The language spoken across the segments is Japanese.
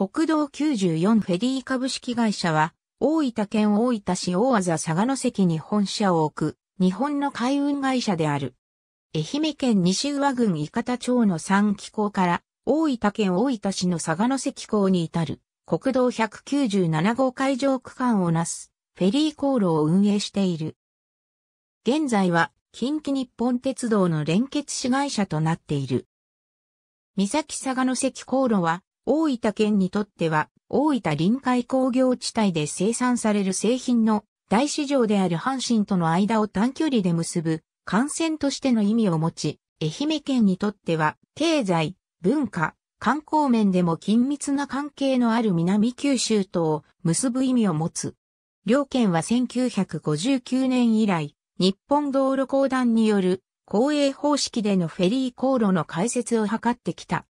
国道94フェリー株式会社は、大分県大分市大和佐賀関に本社を置く、日本の海運会社である。愛媛県西上郡伊方町の三気港から、大分県大分市の佐賀関港に至る、国道197号海上区間をなす、フェリー航路を運営している。現在は、近畿日本鉄道の連結子会社となっている。三崎佐賀関航路は、大分県にとっては、大分臨海工業地帯で生産される製品の大市場である阪神との間を短距離で結ぶ幹線としての意味を持ち、愛媛県にとっては経済、文化、観光面でも緊密な関係のある南九州とを結ぶ意味を持つ。両県は1959年以来、日本道路公団による公営方式でのフェリー航路の開設を図ってきた。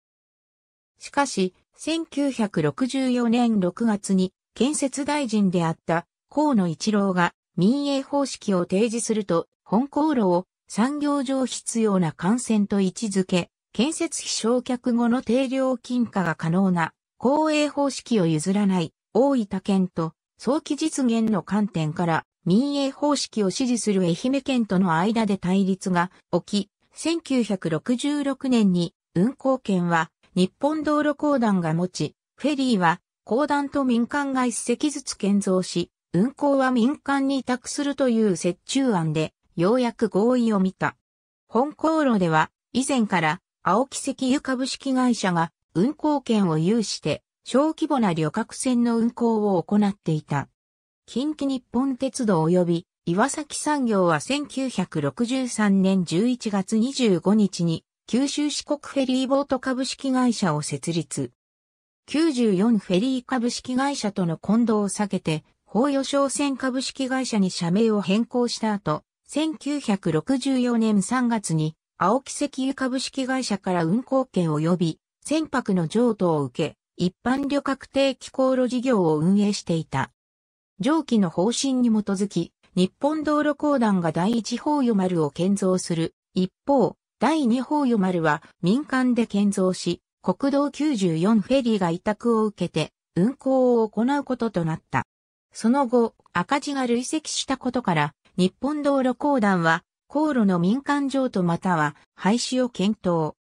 しかし、1964年6月に建設大臣であった河野一郎が民営方式を提示すると、本航路を産業上必要な幹線と位置づけ、建設費償却後の定量金化が可能な公営方式を譲らない大分県と早期実現の観点から民営方式を支持する愛媛県との間で対立が起き、1966年に運行権は日本道路公団が持ち、フェリーは公団と民間が一隻ずつ建造し、運行は民間に委託するという折衷案で、ようやく合意を見た。本航路では、以前から青木石油株式会社が運航権を有して、小規模な旅客船の運航を行っていた。近畿日本鉄道及び岩崎産業は1963年11月25日に九州四国フェリーボート株式会社を設立。94フェリー株式会社との混同を避けて、法予商船株式会社に社名を変更した後、1964年3月に、青木石油株式会社から運航権及び、船舶の譲渡を受け、一般旅客定期航路事業を運営していた。上記の方針に基づき、日本道路公団が第一法予丸を建造する。一方、第2法与丸は民間で建造し、国道94フェリーが委託を受けて運航を行うこととなった。その後、赤字が累積したことから、日本道路公団は、航路の民間譲渡または廃止を検討。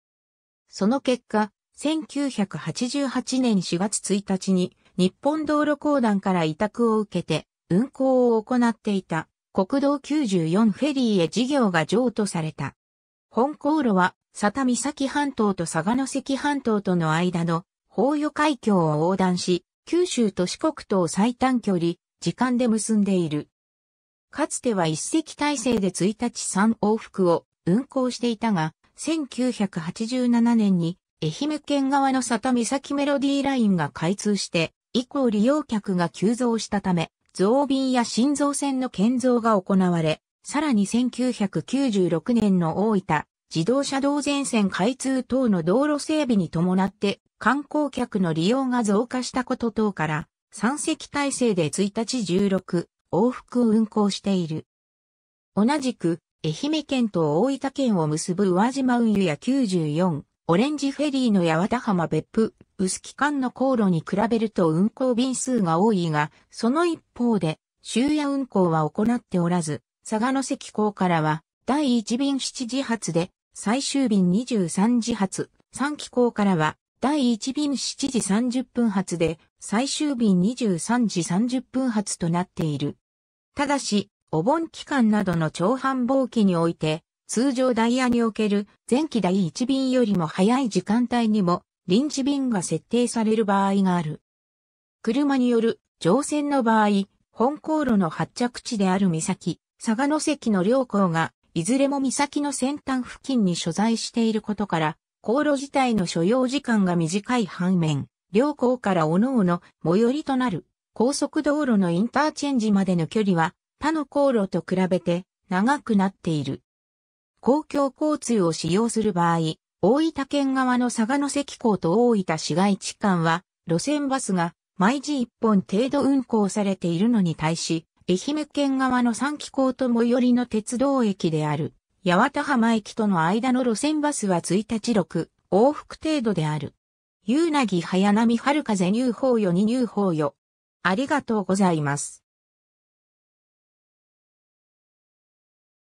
その結果、1988年4月1日に、日本道路公団から委託を受けて、運航を行っていた国道94フェリーへ事業が譲渡された。本航路は、佐田岬半島と佐賀関半島との間の、法与海峡を横断し、九州と四国とを最短距離、時間で結んでいる。かつては一隻体制で1日3往復を運行していたが、1987年に愛媛県側の佐田岬メロディーラインが開通して、以降利用客が急増したため、増便や新造船の建造が行われ、さらに1996年の大分、自動車道全線開通等の道路整備に伴って観光客の利用が増加したこと等から、3隻体制で1日16往復を運行している。同じく、愛媛県と大分県を結ぶ宇和島運輸や94、オレンジフェリーの八幡浜別府、薄木間の航路に比べると運行便数が多いが、その一方で、終夜運行は行っておらず、佐賀の関港からは、第1便7時発で、最終便23時発、三機港からは、第1便7時30分発で、最終便23時30分発となっている。ただし、お盆期間などの長繁忙期において、通常ダイヤにおける前期第1便よりも早い時間帯にも臨時便が設定される場合がある。車による乗船の場合、本航路の発着地である岬、佐賀関の両校が、いずれも岬の先端付近に所在していることから、航路自体の所要時間が短い反面、両校から各々最寄りとなる高速道路のインターチェンジまでの距離は他の航路と比べて長くなっている。公共交通を使用する場合、大分県側の佐賀関港と大分市街地間は路線バスが毎時1本程度運行されているのに対し、愛媛県側の三気港と最寄りの鉄道駅である、八幡浜駅との間の路線バスは1日6、往復程度である。ゆうなぎはやな入法よに入法よ。ありがとうございます。